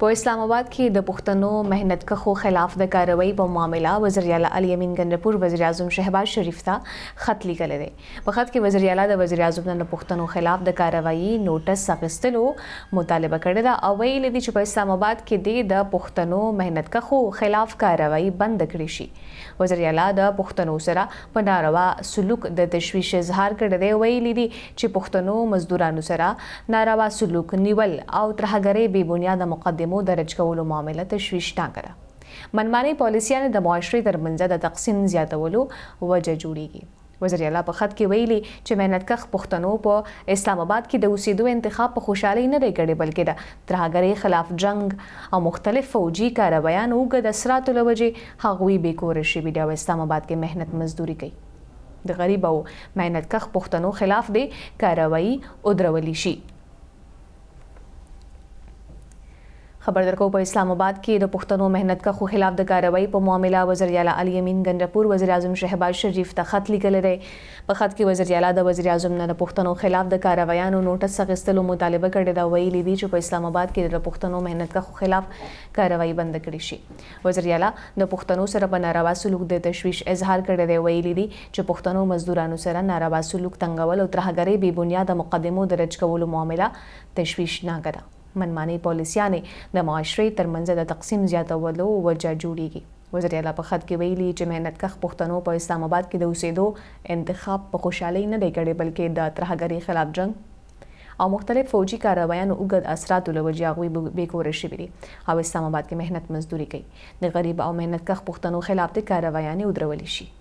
په اسلام آباد کې د پښتنو مهنتکخو خلاف د کاروایی په معاملې وزیر اعلی علي امین ګندپور وزیر اعظم شهباز شریف ته خط لیکل دی په خط کې وزیر اعلی د وزیر اعظم د پښتنو خلاف د کاروایی نوټس اخیستلو مطالبه کړې ده او ویل دي چې په اسلام آباد کې د پښتنو مهنتکخو خلاف کاروایی بند کړی شي وزیر اعلی د پښتنو سره په ناروا سلوک د تشویش اظهار کړی دی ویل دي چې پښتنو مزدورانو سره ناروا سلوک نیول او ترهګری بې بنیاده مقدمه مقدمو درج کولو معامله تشویشناکه ده منمانه پالیسیانه د معاشري ترمنځ د تقسیم زیاتولو وجه جوړیږي وزیر اعلی په خط کې ویلي چې مهنتکښ پښتنو په اسلام آباد کې د اوسېدو انتخاب په خوشحالۍ نه دی کړی بلکې د ترهګرۍ خلاف جنگ او مختلف فوجي کاروایان اوږد اسرات لوجې هغوی بې کوره شي بیا او اسلام آباد کې مهنت مزدوري کوي د غریب او مهنتکښ پښتنو خلاف دی کاروایی او درولي شي خبر درکو په اسلام آباد کې د پښتنو مهنت کا خو خلاف د کاروایی په معاملہ وزیر اعلی علي امین ګندرپور وزیر اعظم شهباز شریف ته خط لیکل لري په خط کې وزیر اعلی د وزیر اعظم نه د پښتنو خلاف د کاروایانو نوټس څخه مطالبه کړې دا ویلي دي چې په اسلام آباد کې د پښتنو مهنت کا خو خلاف کاروایی بند کړي شي وزیر اعلی د پښتنو سره په ناروا سلوک د تشویش اظهار کړی دی ویلي دي چې پښتنو مزدورانو سره ناروا سلوک تنګول او ترهګرۍ بې بنیاده مقدمو درج کولو معاملہ تشویشناک ده منمانې پالیسیانې د معاشري ترمنځ د تقسیم زیاتولو وجه جوړیږي وزیر اعلی په خط کې ویلي چې مهنتکښ پښتنو په اسلام آباد کې د اوسېدو انتخاب په خوشحالۍ نه دی کړی بلکې د ترهګرۍ خلاف جنگ او مختلف فوجي کاروایانو اوږد اثرات ولوجي هغوی بې کوره شوي دي او اسلام آباد کې مهنت مزدوري کوي د غریب او مهنتکښ پښتنو خلاف د کاروایانې ودرولې شي